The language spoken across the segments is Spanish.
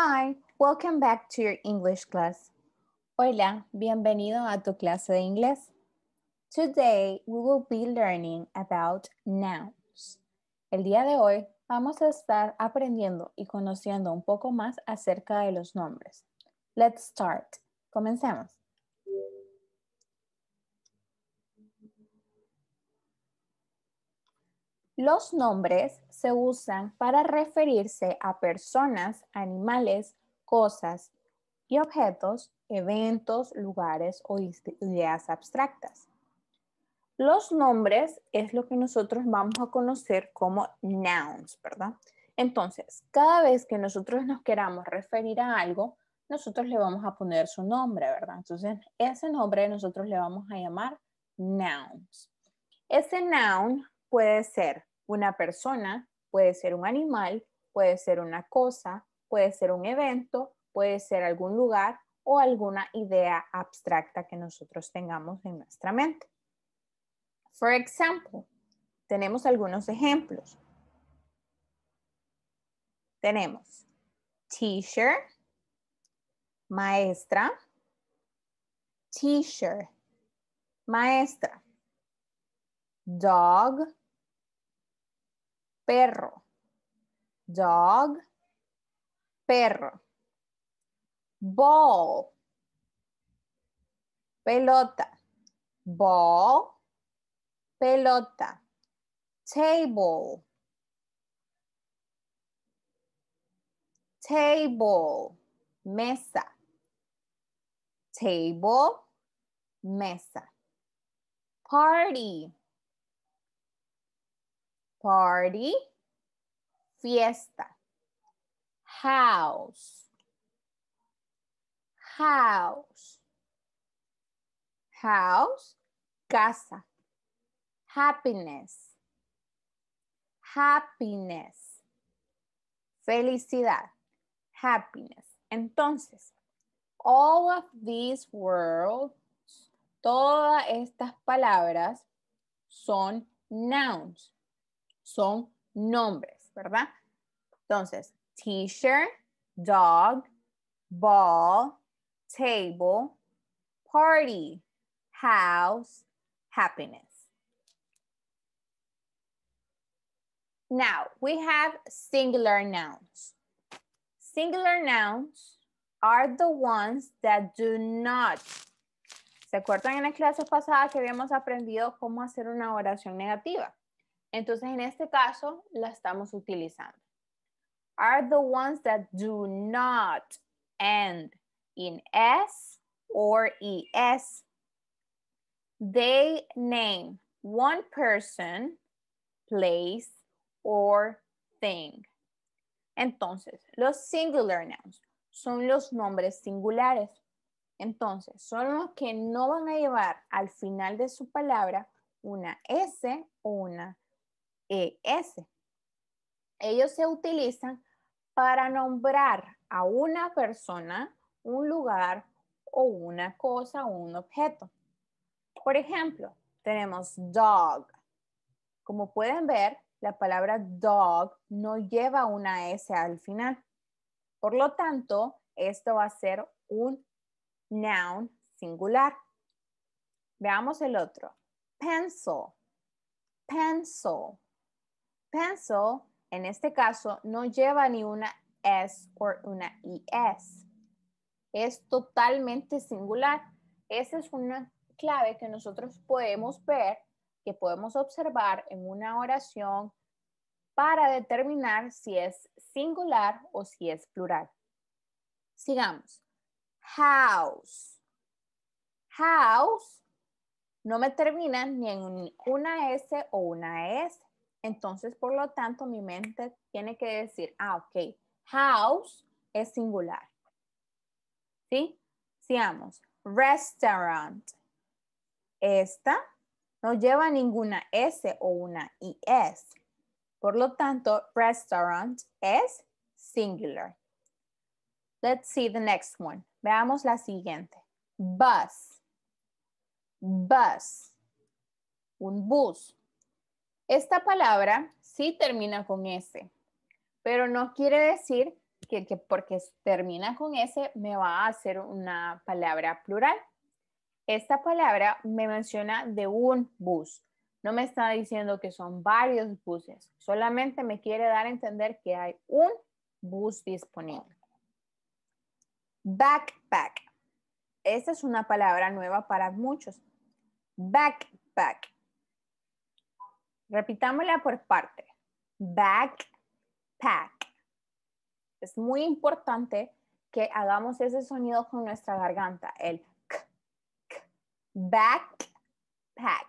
Hi, welcome back to your English class. Hola, bienvenido a tu clase de inglés. Today we will be learning about nouns. El día de hoy vamos a estar aprendiendo y conociendo un poco más acerca de los nombres. Let's start. Comencemos. Los nombres se usan para referirse a personas, animales, cosas y objetos, eventos, lugares o ideas abstractas. Los nombres es lo que nosotros vamos a conocer como nouns, ¿verdad? Entonces, cada vez que nosotros nos queramos referir a algo, nosotros le vamos a poner su nombre, ¿verdad? Entonces, ese nombre nosotros le vamos a llamar nouns. Ese noun puede ser una persona puede ser un animal, puede ser una cosa, puede ser un evento, puede ser algún lugar o alguna idea abstracta que nosotros tengamos en nuestra mente. Por ejemplo, tenemos algunos ejemplos. Tenemos teacher, maestra, teacher, maestra, dog, perro. Dog, perro. Ball, pelota. Ball, pelota. Table, table, mesa. Table, mesa. Party, Party, fiesta. House, house. House, casa. Happiness, happiness. Felicidad, happiness. Entonces, all of these words, todas estas palabras son nouns son nombres, ¿verdad? Entonces, t-shirt, dog, ball, table, party, house, happiness. Now, we have singular nouns. Singular nouns are the ones that do not. ¿Se acuerdan en las clases pasadas que habíamos aprendido cómo hacer una oración negativa? Entonces, en este caso, la estamos utilizando. Are the ones that do not end in S or ES. They name one person, place, or thing. Entonces, los singular nouns son los nombres singulares. Entonces, son los que no van a llevar al final de su palabra una S o una eh, ES. Ellos se utilizan para nombrar a una persona, un lugar o una cosa o un objeto. Por ejemplo, tenemos dog. Como pueden ver, la palabra dog no lleva una S al final. Por lo tanto, esto va a ser un noun singular. Veamos el otro. Pencil. Pencil. Pencil, en este caso, no lleva ni una S o una ES. Es totalmente singular. Esa es una clave que nosotros podemos ver, que podemos observar en una oración para determinar si es singular o si es plural. Sigamos. House. House no me termina ni en una S o una S. Entonces, por lo tanto, mi mente tiene que decir, ah, ok, house es singular. ¿Sí? Seamos, restaurant. Esta no lleva ninguna S o una IS. Por lo tanto, restaurant es singular. Let's see the next one. Veamos la siguiente. Bus. Bus. Un bus. Esta palabra sí termina con S, pero no quiere decir que, porque termina con S me va a hacer una palabra plural. Esta palabra me menciona de un bus. No me está diciendo que son varios buses, solamente me quiere dar a entender que hay un bus disponible. Backpack. Esta es una palabra nueva para muchos. Backpack Repitámosla por parte. Backpack. Es muy importante que hagamos ese sonido con nuestra garganta, el k, k. Backpack.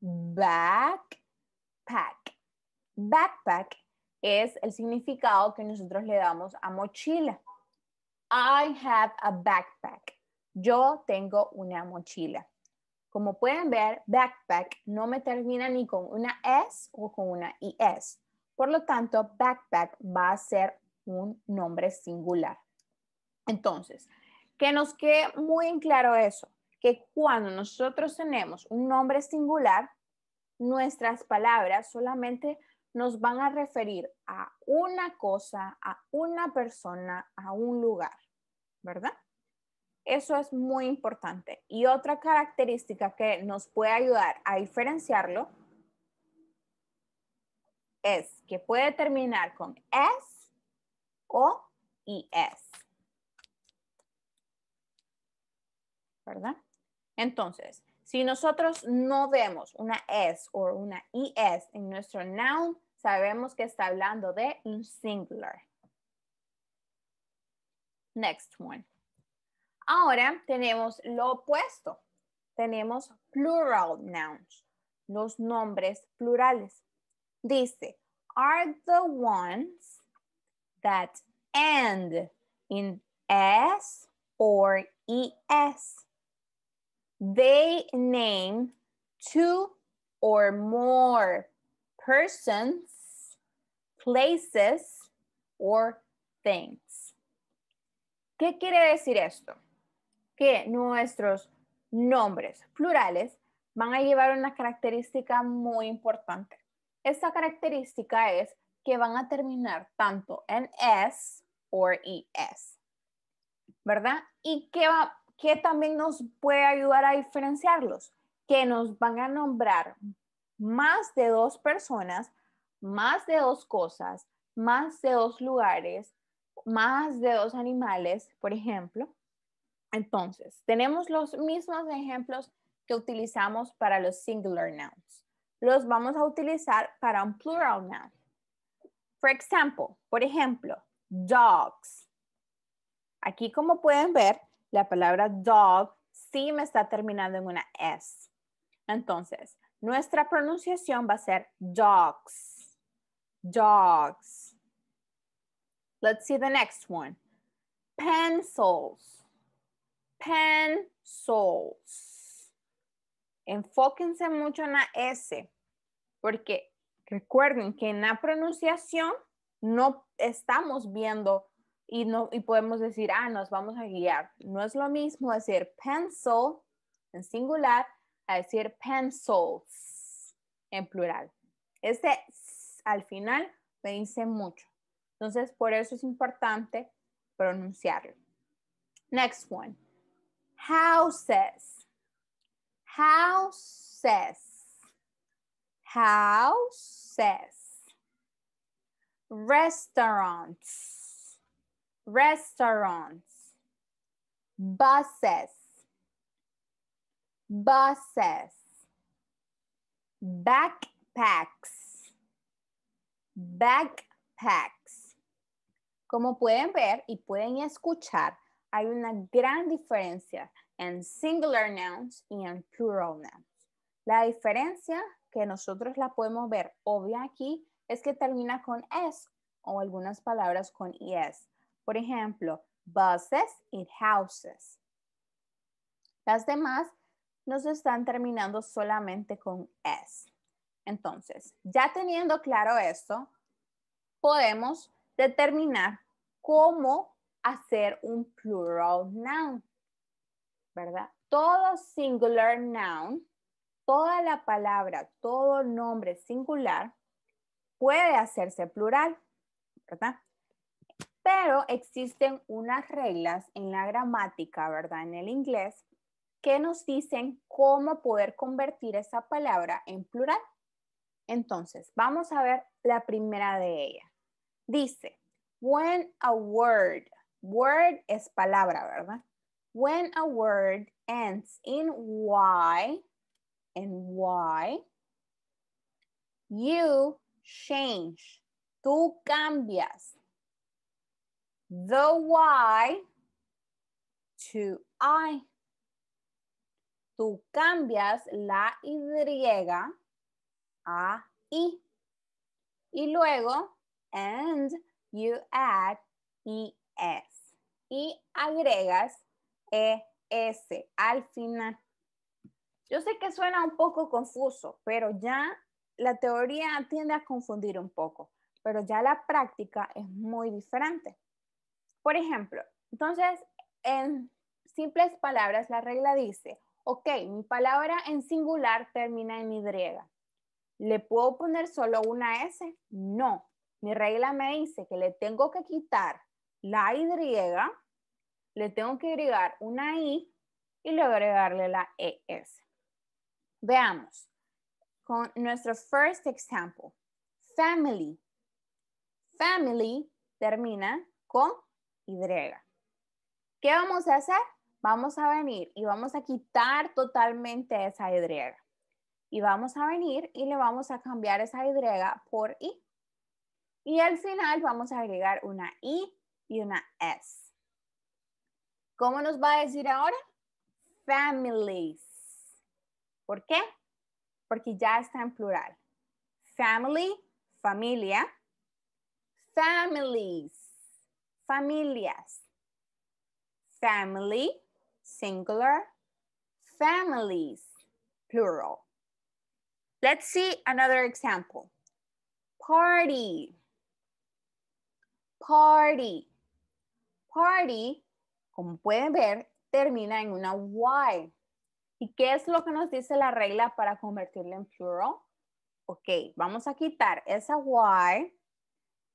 Backpack. Backpack es el significado que nosotros le damos a mochila. I have a backpack. Yo tengo una mochila. Como pueden ver, backpack no me termina ni con una S o con una IS. Por lo tanto, backpack va a ser un nombre singular. Entonces, que nos quede muy en claro eso, que cuando nosotros tenemos un nombre singular, nuestras palabras solamente nos van a referir a una cosa, a una persona, a un lugar, ¿verdad? Eso es muy importante. Y otra característica que nos puede ayudar a diferenciarlo es que puede terminar con s o es. ¿Verdad? Entonces, si nosotros no vemos una s o una es en nuestro noun, sabemos que está hablando de un singular. Next one. Ahora tenemos lo opuesto. Tenemos plural nouns, los nombres plurales. Dice, are the ones that end in S or ES. They name two or more persons, places or things. ¿Qué quiere decir esto? que nuestros nombres plurales van a llevar una característica muy importante. Esta característica es que van a terminar tanto en S o ES, ¿verdad? Y que, que también nos puede ayudar a diferenciarlos, que nos van a nombrar más de dos personas, más de dos cosas, más de dos lugares, más de dos animales, por ejemplo, entonces, tenemos los mismos ejemplos que utilizamos para los singular nouns. Los vamos a utilizar para un plural noun. For example, por ejemplo, dogs. Aquí, como pueden ver, la palabra dog sí me está terminando en una S. Entonces, nuestra pronunciación va a ser dogs. Dogs. Let's see the next one. Pencils pencils. Enfóquense mucho en la S, porque recuerden que en la pronunciación no estamos viendo y, no, y podemos decir, ah, nos vamos a guiar. No es lo mismo decir pencil en singular a decir pencils en plural. Este al final me dice mucho. Entonces, por eso es importante pronunciarlo. Next one houses, houses, houses, restaurants, restaurants, buses, buses, backpacks, backpacks. Como pueden ver y pueden escuchar, hay una gran diferencia en singular nouns y en plural nouns. La diferencia que nosotros la podemos ver obvia aquí es que termina con s o algunas palabras con es. Por ejemplo, buses y houses. Las demás nos están terminando solamente con s. Entonces, ya teniendo claro esto, podemos determinar cómo hacer un plural noun, ¿verdad? Todo singular noun, toda la palabra, todo nombre singular puede hacerse plural, ¿verdad? Pero existen unas reglas en la gramática, ¿verdad? En el inglés, que nos dicen cómo poder convertir esa palabra en plural. Entonces, vamos a ver la primera de ellas. Dice, when a word Word es palabra, ¿verdad? When a word ends in Y, en Y, you change. Tú cambias. The Y to I. Tú cambias la Y a I. Y luego, and you add e y agregas ES al final. Yo sé que suena un poco confuso, pero ya la teoría tiende a confundir un poco, pero ya la práctica es muy diferente. Por ejemplo, entonces, en simples palabras, la regla dice, ok, mi palabra en singular termina en Y. ¿Le puedo poner solo una S? No. Mi regla me dice que le tengo que quitar la Y le tengo que agregar una I y luego agregarle la ES. Veamos con nuestro first example. Family. Family termina con Y. ¿Qué vamos a hacer? Vamos a venir y vamos a quitar totalmente esa Y. Y vamos a venir y le vamos a cambiar esa Y por I. Y al final vamos a agregar una I y una S. ¿Cómo nos va a decir ahora? Families. ¿Por qué? Porque ya está en plural. Family, familia. Families, familias. Family, singular. Families, plural. Let's see another example. Party. Party. Party como pueden ver, termina en una Y. ¿Y qué es lo que nos dice la regla para convertirla en plural? Ok, vamos a quitar esa Y,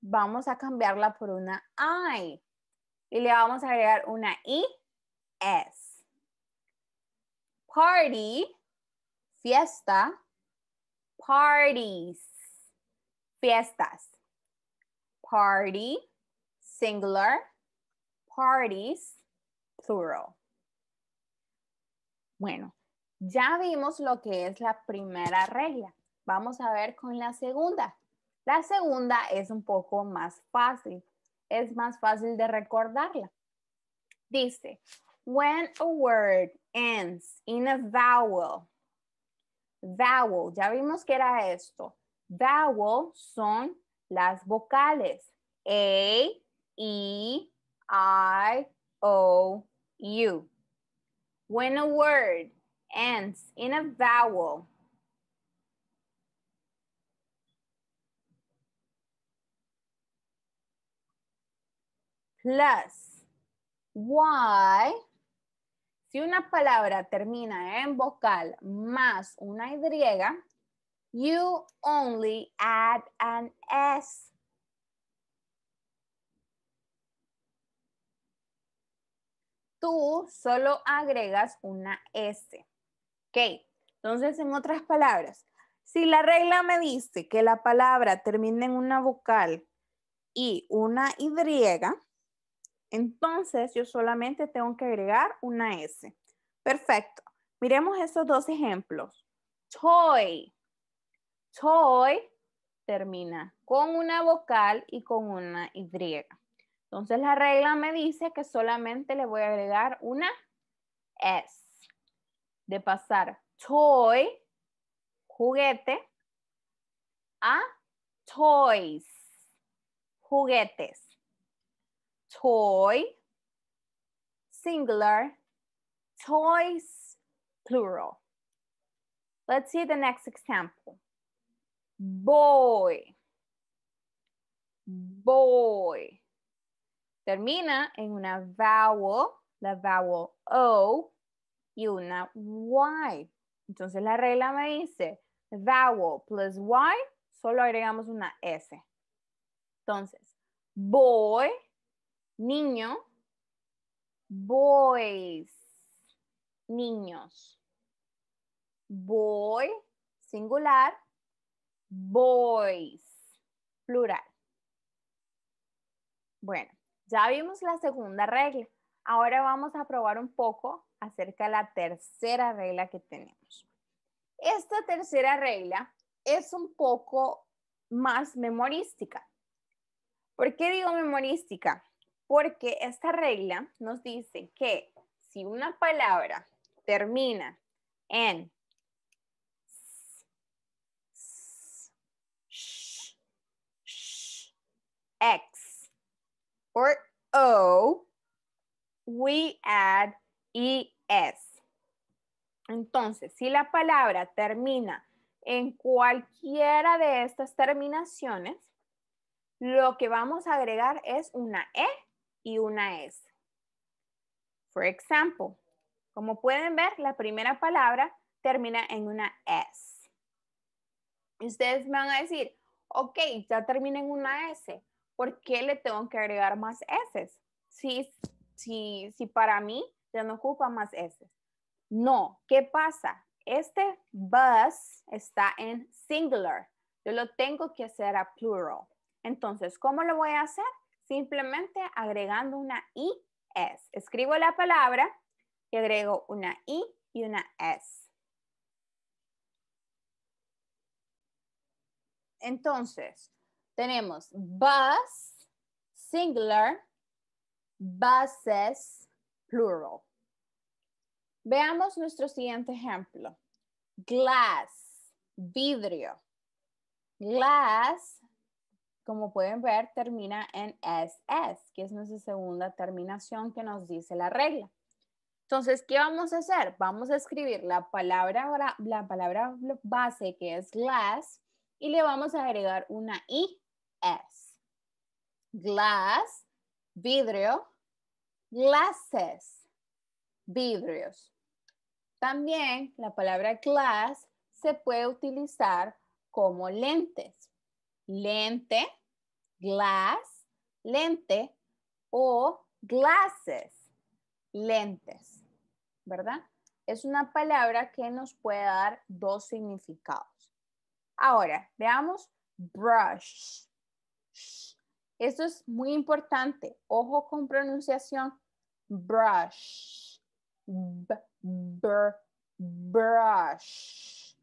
vamos a cambiarla por una I y le vamos a agregar una I, S. Party, fiesta, parties, fiestas. Party, singular, parties, bueno, ya vimos lo que es la primera regla. Vamos a ver con la segunda. La segunda es un poco más fácil. Es más fácil de recordarla. Dice, when a word ends in a vowel. Vowel, ya vimos que era esto. Vowel son las vocales. A, E, I, O, you. When a word ends in a vowel, plus y, si una palabra termina en vocal más una y, you only add an s tú solo agregas una S. ¿Ok? Entonces, en otras palabras, si la regla me dice que la palabra termina en una vocal y una Y, entonces yo solamente tengo que agregar una S. Perfecto. Miremos esos dos ejemplos. Toy. Toy termina con una vocal y con una Y. Entonces la regla me dice que solamente le voy a agregar una S. De pasar toy, juguete, a toys, juguetes. Toy, singular, toys, plural. Let's see the next example. Boy, boy termina en una vowel, la vowel O y una Y. Entonces la regla me dice vowel plus Y, solo agregamos una S. Entonces, boy, niño, boys, niños. Boy, singular, boys, plural. Bueno, ya vimos la segunda regla. Ahora vamos a probar un poco acerca de la tercera regla que tenemos. Esta tercera regla es un poco más memorística. ¿Por qué digo memorística? Porque esta regla nos dice que si una palabra termina en x or O, we add ES. Entonces, si la palabra termina en cualquiera de estas terminaciones, lo que vamos a agregar es una E y una S. Por ejemplo, como pueden ver, la primera palabra termina en una S. Ustedes van a decir, ok, ya termina en una S. ¿por qué le tengo que agregar más S? Si, para mí ya no ocupa más S. No, ¿qué pasa? Este bus está en singular. Yo lo tengo que hacer a plural. Entonces, ¿cómo lo voy a hacer? Simplemente agregando una I, S. Escribo la palabra y agrego una I y una S. Entonces, tenemos bus, singular, buses, plural. Veamos nuestro siguiente ejemplo. Glass, vidrio. Glass, como pueden ver, termina en SS, que es nuestra segunda terminación que nos dice la regla. Entonces, ¿qué vamos a hacer? Vamos a escribir la palabra, la palabra base que es glass y le vamos a agregar una I Glass, vidrio, glasses, vidrios. También la palabra glass se puede utilizar como lentes. Lente, glass, lente o glasses, lentes, ¿verdad? Es una palabra que nos puede dar dos significados. Ahora, veamos brush. Esto es muy importante. Ojo con pronunciación. Brush. brush.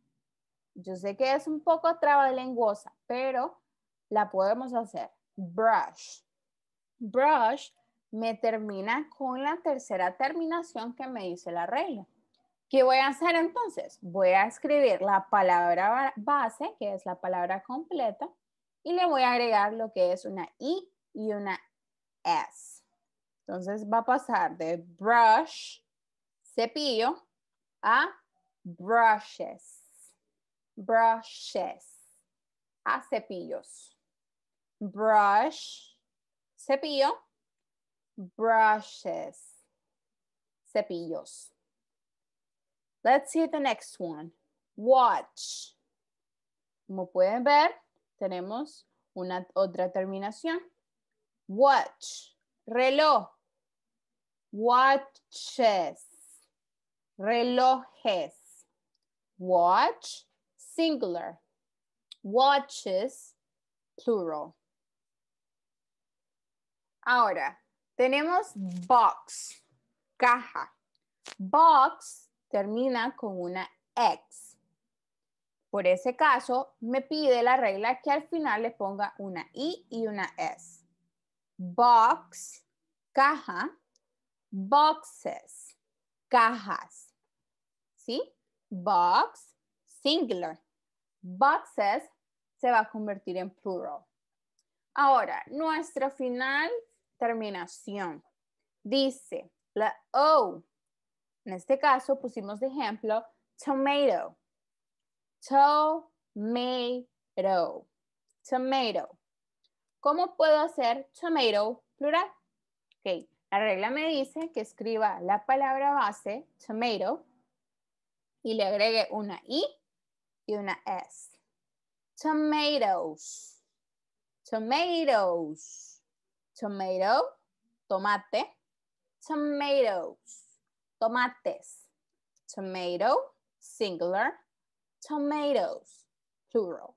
Yo sé que es un poco trabalenguosa, pero la podemos hacer. Brush. Brush me termina con la tercera terminación que me dice la regla. ¿Qué voy a hacer entonces? Voy a escribir la palabra base, que es la palabra completa, y le voy a agregar lo que es una I e y una S. Entonces va a pasar de brush, cepillo, a brushes, brushes, a cepillos. Brush, cepillo, brushes, cepillos. Let's see the next one. Watch. Como pueden ver, tenemos una otra terminación. Watch, reloj. Watches, relojes. Watch, singular. Watches, plural. Ahora, tenemos box, caja. Box termina con una X. Por ese caso, me pide la regla que al final le ponga una I y una S. Box, caja, boxes, cajas. ¿Sí? Box, singular. Boxes se va a convertir en plural. Ahora, nuestra final terminación dice la O. En este caso pusimos de ejemplo tomato. Tomato. Tomato. ¿Cómo puedo hacer tomato plural? Ok, la regla me dice que escriba la palabra base, tomato, y le agregue una I y una S. Tomatoes. Tomatoes. Tomato, tomate. Tomatoes, tomates. Tomato, singular. Tomatoes, plural.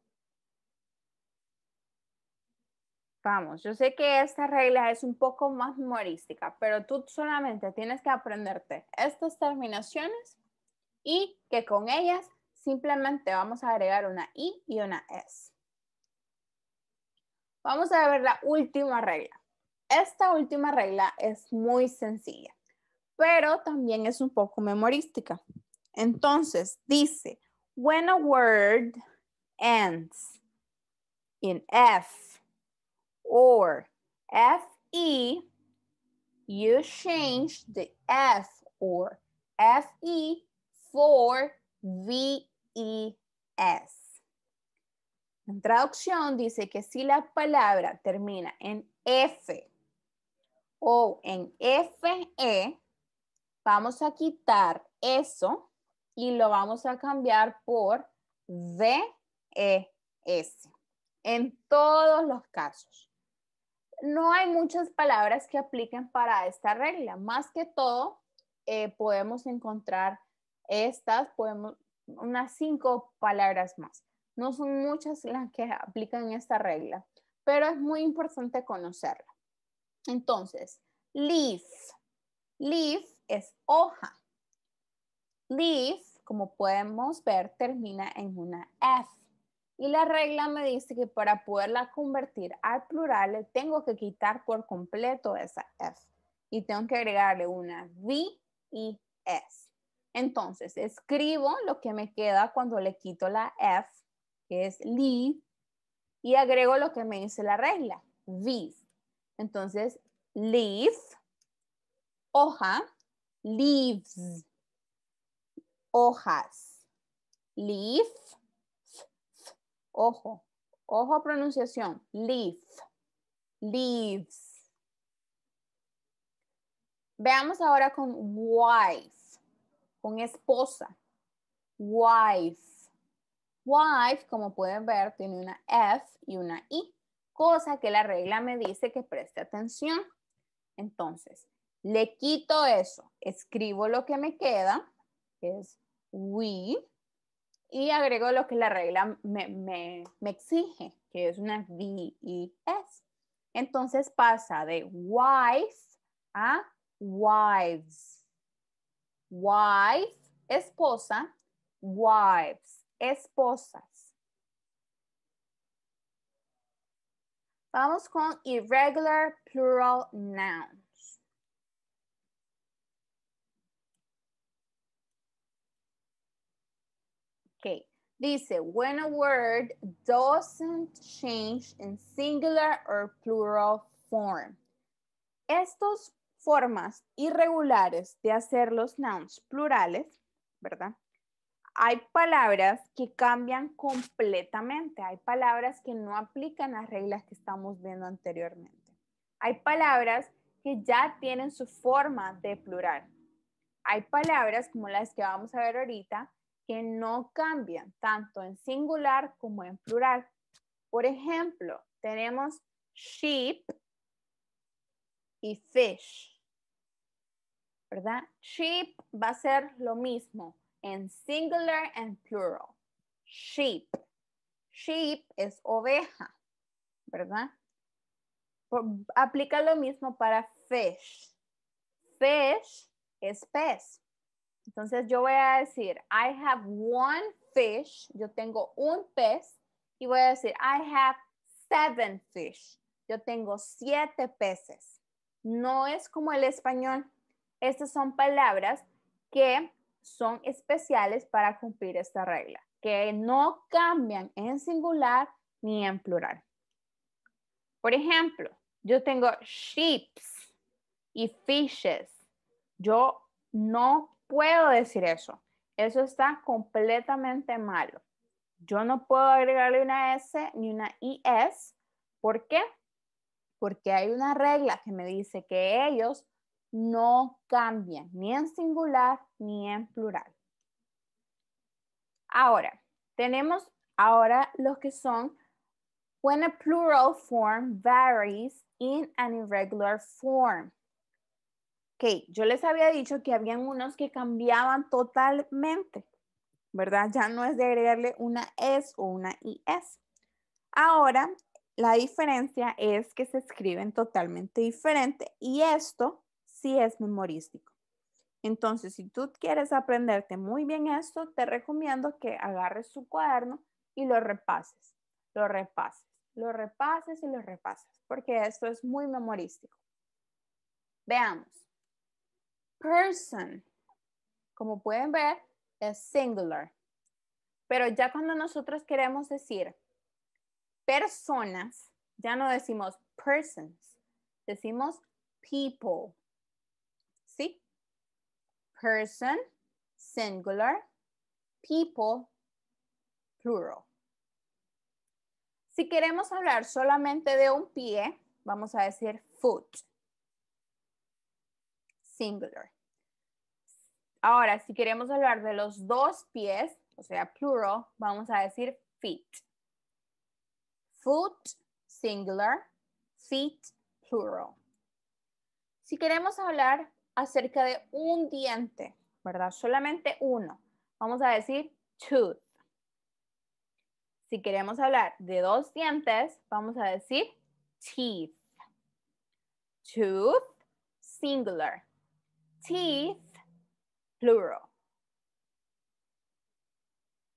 Vamos, yo sé que esta regla es un poco más memorística, pero tú solamente tienes que aprenderte estas terminaciones y que con ellas simplemente vamos a agregar una I y una S. Vamos a ver la última regla. Esta última regla es muy sencilla, pero también es un poco memorística. Entonces, dice, When a word ends in F or FE, you change the F or FE for VES. La traducción dice que si la palabra termina en F o en FE, vamos a quitar eso y lo vamos a cambiar por D-E-S. en todos los casos. No hay muchas palabras que apliquen para esta regla. Más que todo, eh, podemos encontrar estas, podemos, unas cinco palabras más. No son muchas las que aplican esta regla, pero es muy importante conocerla. Entonces, leaf. Leaf es hoja. Leave, como podemos ver, termina en una F. Y la regla me dice que para poderla convertir al plural le tengo que quitar por completo esa F. Y tengo que agregarle una V y S. Entonces, escribo lo que me queda cuando le quito la F, que es leave, y agrego lo que me dice la regla, V. Entonces, leave, hoja, leaves hojas. Leaf, ojo, ojo pronunciación, leaf, leaves. Veamos ahora con wife, con esposa, wife. Wife, como pueden ver, tiene una F y una I, cosa que la regla me dice que preste atención. Entonces, le quito eso, escribo lo que me queda, que es we y agrego lo que la regla me, exige, que es una V-E-S. Entonces pasa de wife a wives. Wife, esposa, wives, esposas. Vamos con irregular plural noun. Dice, when a word doesn't change in singular or plural form. Estas formas irregulares de hacer los nouns plurales, ¿verdad? Hay palabras que cambian completamente, hay palabras que no aplican las reglas que estamos viendo anteriormente. Hay palabras que ya tienen su forma de plural. Hay palabras como las que vamos a ver ahorita que no cambian tanto en singular como en plural. Por ejemplo, tenemos sheep y fish, ¿verdad? Sheep va a ser lo mismo en singular and plural. Sheep. Sheep es oveja, ¿verdad? aplica lo mismo para fish. Fish es pez. Entonces yo voy a decir, I have one fish, yo tengo un pez, y voy a decir, I have seven fish, yo tengo siete peces. No es como el español. Estas son palabras que son especiales para cumplir esta regla, que no cambian en singular ni en plural. Por ejemplo, yo tengo sheep y fishes. Yo no puedo decir eso. Eso está completamente malo. Yo no puedo agregarle una S ni una IS. ¿Por qué? Porque hay una regla que me dice que ellos no cambian ni en singular ni en plural. Ahora, tenemos ahora los que son when a plural form varies in an irregular form. Ok, yo les había dicho que habían unos que cambiaban totalmente, ¿verdad? Ya no es de agregarle una S o una IS. Ahora, la diferencia es que se escriben totalmente diferente y esto sí es memorístico. Entonces, si tú quieres aprenderte muy bien esto, te recomiendo que agarres tu cuaderno y lo repases, lo repases, lo repases y lo repases, porque esto es muy memorístico. Veamos person, como pueden ver, es singular. Pero ya cuando nosotros queremos decir personas, ya no decimos persons, decimos people. ¿Sí? Person, singular, people, plural. Si queremos hablar solamente de un pie, vamos a decir foot. Singular. Ahora, si queremos hablar de los dos pies, o sea, plural, vamos a decir feet. Foot, singular, feet, plural. Si queremos hablar acerca de un diente, ¿verdad? Solamente uno, vamos a decir tooth. Si queremos hablar de dos dientes, vamos a decir teeth. Tooth, singular. Teeth, plural.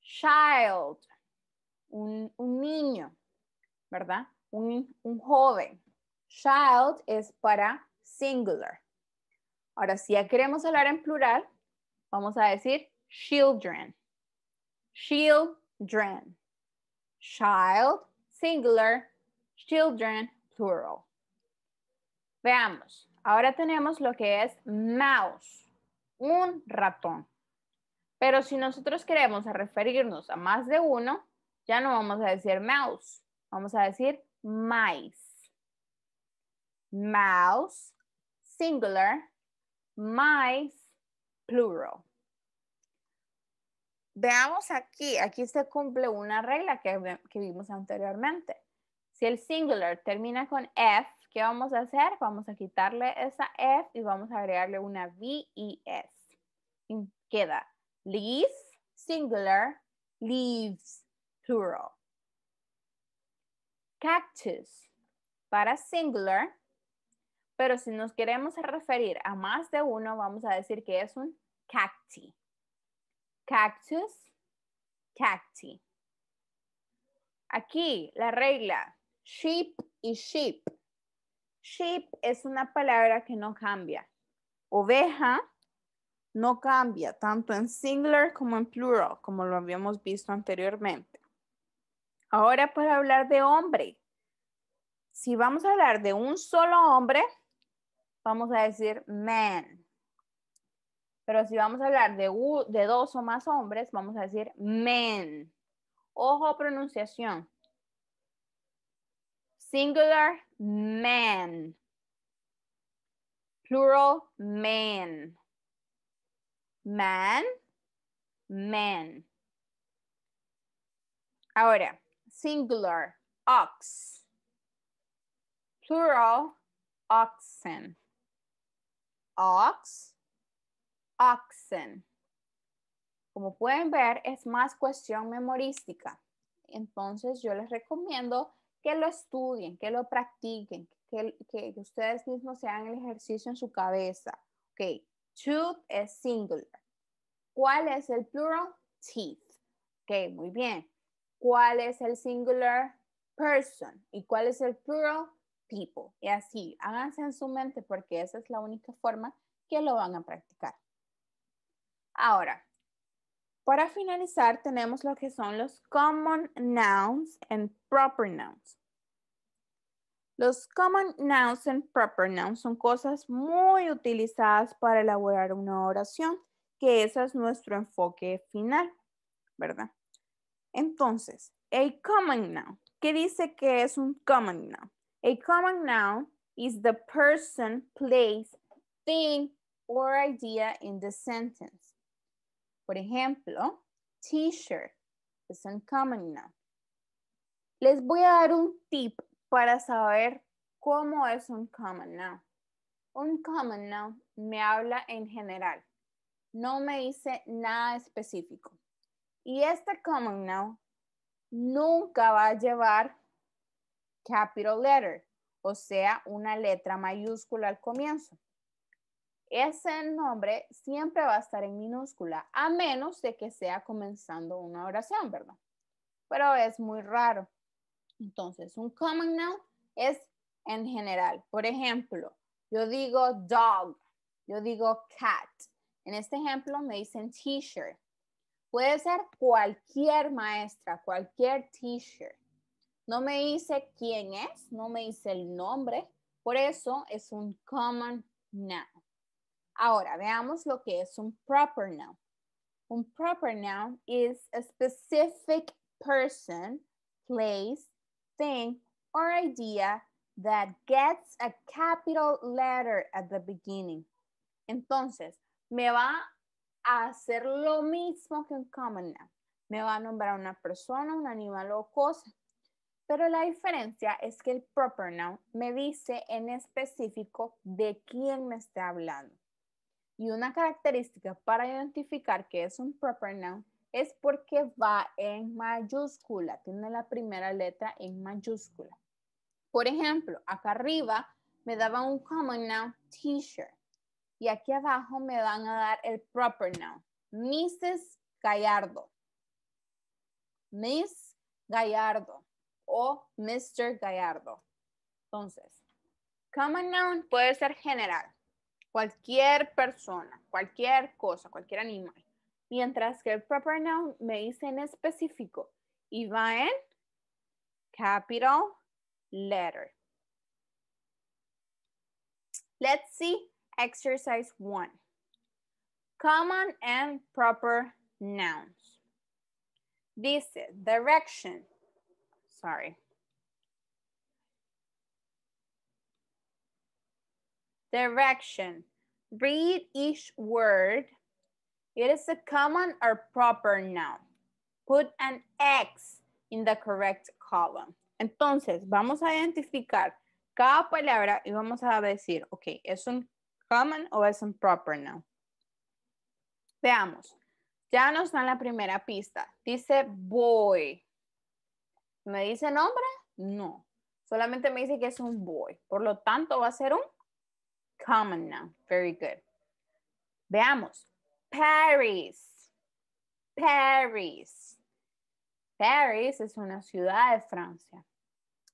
Child, un, niño, ¿verdad? Un, un joven. Child es para singular. Ahora, si ya queremos hablar en plural, vamos a decir children. Children. Child, singular. Children, plural. Veamos. Ahora tenemos lo que es mouse un ratón. Pero si nosotros queremos referirnos a más de uno, ya no vamos a decir mouse, vamos a decir mice. Mouse, singular, mice, plural. Veamos aquí, aquí se cumple una regla que, vimos anteriormente. Si el singular termina con F, ¿Qué vamos a hacer? Vamos a quitarle esa F y vamos a agregarle una V y S. Y queda leaves, singular, leaves, plural. Cactus para singular, pero si nos queremos referir a más de uno, vamos a decir que es un cacti. Cactus, cacti. Aquí la regla, sheep y sheep Sheep es una palabra que no cambia. Oveja no cambia tanto en singular como en plural, como lo habíamos visto anteriormente. Ahora para hablar de hombre. Si vamos a hablar de un solo hombre, vamos a decir man. Pero si vamos a hablar de, de dos o más hombres, vamos a decir men. Ojo pronunciación. Singular, man. Plural, man. Man, man. Ahora, singular, ox. Plural, oxen. Ox, oxen. Como pueden ver, es más cuestión memorística. Entonces, yo les recomiendo que lo estudien, que lo practiquen, que, ustedes mismos se hagan el ejercicio en su cabeza. Ok, tooth es singular. ¿Cuál es el plural? Teeth. Ok, muy bien. ¿Cuál es el singular? Person. ¿Y cuál es el plural? People. Y así, háganse en su mente porque esa es la única forma que lo van a practicar. Ahora, para finalizar, tenemos lo que son los common nouns and proper nouns. Los common nouns and proper nouns son cosas muy utilizadas para elaborar una oración, que ese es nuestro enfoque final, ¿verdad? Entonces, a common noun. ¿Qué dice que es un common noun? A common noun is the person, place, thing, or idea in the sentence. Por ejemplo, t-shirt es un common noun. Les voy a dar un tip para saber cómo es un common noun. Un common noun me habla en general, no me dice nada específico. Y este common noun nunca va a llevar capital letter, o sea, una letra mayúscula al comienzo. Ese nombre siempre va a estar en minúscula, a menos de que sea comenzando una oración, ¿verdad? Pero es muy raro. Entonces, un common noun es en general. Por ejemplo, yo digo dog, yo digo cat. En este ejemplo me dicen t-shirt. Puede ser cualquier maestra, cualquier teacher. No me dice quién es, no me dice el nombre. Por eso es un common noun. Ahora, veamos lo que es un proper noun. Un proper noun is a specific person, place, thing or idea that gets a capital letter at the beginning. Entonces, me va a hacer lo mismo que un common noun. Me va a nombrar una persona, un animal o cosa. Pero la diferencia es que el proper noun me dice en específico de quién me está hablando. Y una característica para identificar que es un proper noun es porque va en mayúscula, tiene la primera letra en mayúscula. Por ejemplo, acá arriba me daba un common noun t-shirt. y aquí abajo me van a dar el proper noun, Mrs. Gallardo. Miss Gallardo o Mr. Gallardo. Entonces, common noun puede ser general, cualquier persona, cualquier cosa, cualquier animal. Mientras que el proper noun me dice en específico y va en capital letter. Let's see exercise one. Common and proper nouns. This direction. Sorry. Direction. Read each word It is a common or proper noun. Put an X in the correct column. Entonces, vamos a identificar cada palabra y vamos a decir, ok, ¿es un common o es un proper noun? Veamos. Ya nos da la primera pista. Dice boy. ¿Me dice nombre? No. Solamente me dice que es un boy. Por lo tanto, va a ser un common noun. Very good. Veamos. Paris. Paris. Paris es una ciudad de Francia.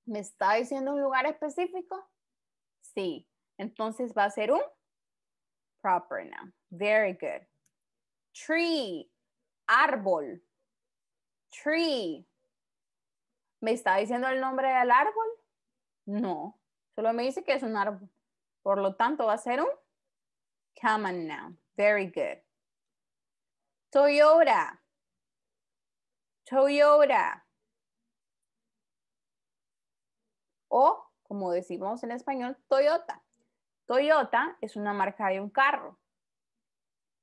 ¿Me está diciendo un lugar específico? Sí. Entonces va a ser un proper noun. Very good. Tree. Árbol. Tree. ¿Me está diciendo el nombre del árbol? No. Solo me dice que es un árbol. Por lo tanto, va a ser un common noun. Very good. Toyota. Toyota. O, como decimos en español, Toyota. Toyota es una marca de un carro.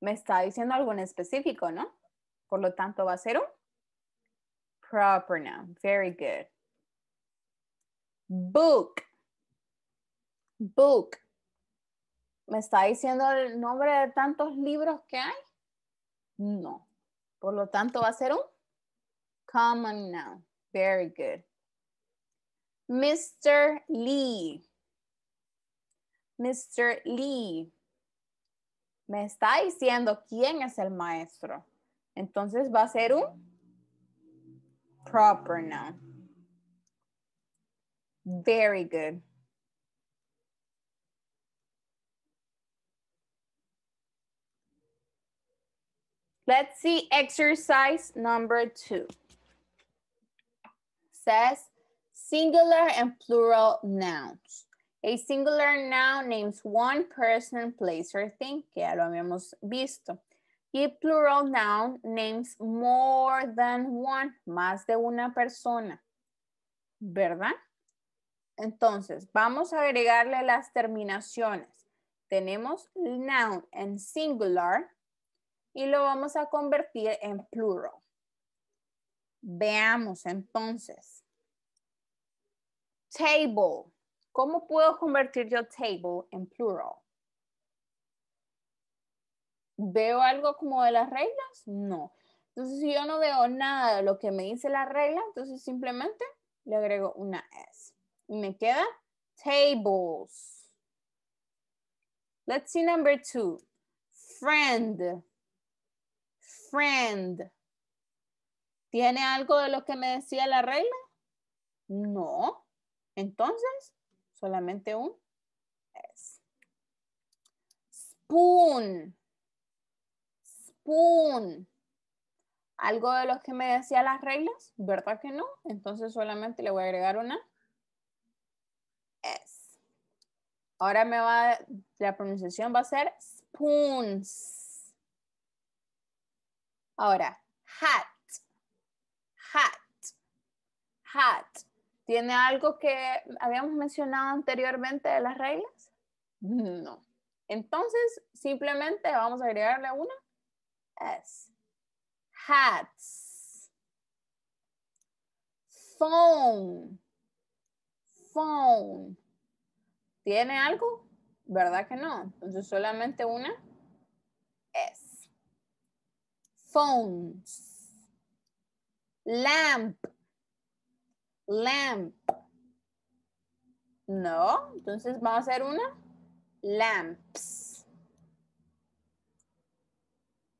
Me está diciendo algo en específico, ¿no? Por lo tanto, va a ser un proper noun. Very good. Book. Book. Me está diciendo el nombre de tantos libros que hay. No. Por lo tanto, va a ser un common noun. Very good. Mr. Lee. Mr. Lee. Me está diciendo quién es el maestro. Entonces va a ser un proper noun. Very good. Let's see exercise number two. Says singular and plural nouns. A singular noun names one person, place, or thing, que ya lo habíamos visto. Y plural noun names more than one, más de una persona. ¿Verdad? Entonces, vamos a agregarle las terminaciones. Tenemos noun en singular, y lo vamos a convertir en plural. Veamos entonces. Table. ¿Cómo puedo convertir yo table en plural? ¿Veo algo como de las reglas? No. Entonces, si yo no veo nada de lo que me dice la regla, entonces simplemente le agrego una S. Y me queda tables. Let's see number two. Friend friend. ¿Tiene algo de lo que me decía la regla? No. Entonces, solamente un S. Spoon. Spoon. ¿Algo de lo que me decía las reglas? ¿Verdad que no? Entonces solamente le voy a agregar una S. Ahora me va, la pronunciación va a ser spoons Ahora, hat, hat, hat. ¿Tiene algo que habíamos mencionado anteriormente de las reglas? No. Entonces, simplemente vamos a agregarle una S. Hats. Phone. Phone. ¿Tiene algo? ¿Verdad que no? Entonces, solamente una S phones, lamp, lamp. No, entonces va a ser una lamps.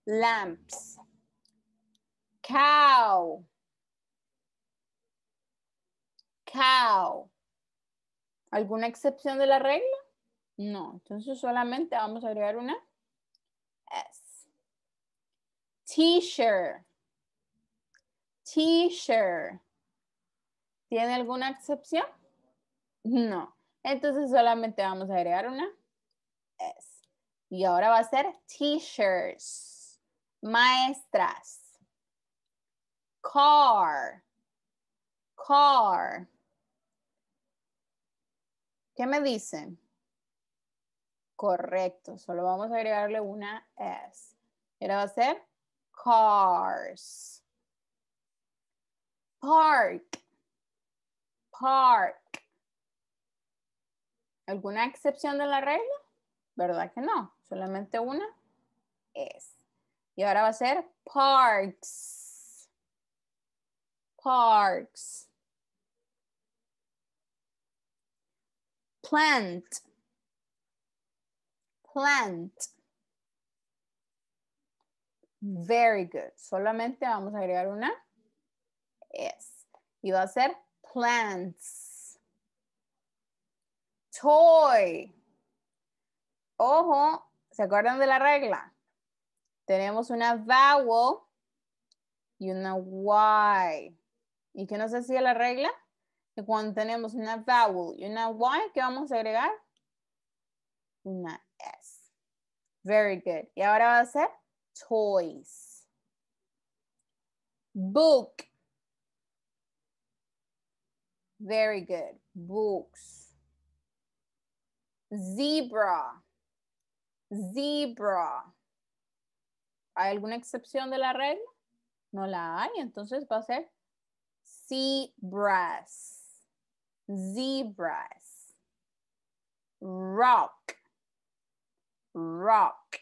Lamps. Cow. Cow. ¿Alguna excepción de la regla? No, entonces solamente vamos a agregar una S. Teacher. Teacher. ¿Tiene alguna excepción? No. Entonces solamente vamos a agregar una S. Y ahora va a ser T-shirts. maestras. Car. Car. ¿Qué me dicen? Correcto, solo vamos a agregarle una S. Y ahora va a ser cars. Park. Park. ¿Alguna excepción de la regla? ¿Verdad que no? Solamente una es. Y ahora va a ser parks. Parks. Plant. Plant. Very good. Solamente vamos a agregar una S. Y va a ser plants. Toy. Ojo, ¿se acuerdan de la regla? Tenemos una vowel y una Y. ¿Y qué nos decía la regla? Que cuando tenemos una vowel y una Y, ¿qué vamos a agregar? Una S. Very good. Y ahora va a ser toys. Book. Very good. Books. Zebra. Zebra. ¿Hay alguna excepción de la regla? No la hay, entonces va a ser zebras. Zebras. Rock. Rock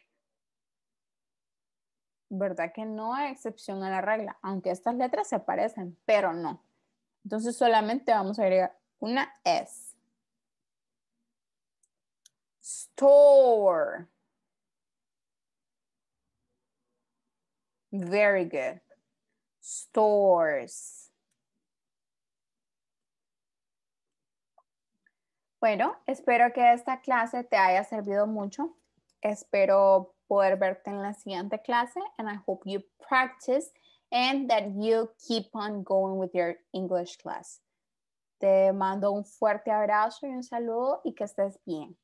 verdad que no hay excepción a la regla, aunque estas letras se parecen, pero no. Entonces solamente vamos a agregar una S. Store. Very good. Stores. Bueno, espero que esta clase te haya servido mucho. Espero poder verte en la siguiente clase and I hope you practice and that you keep on going with your English class. Te mando un fuerte abrazo y un saludo y que estés bien.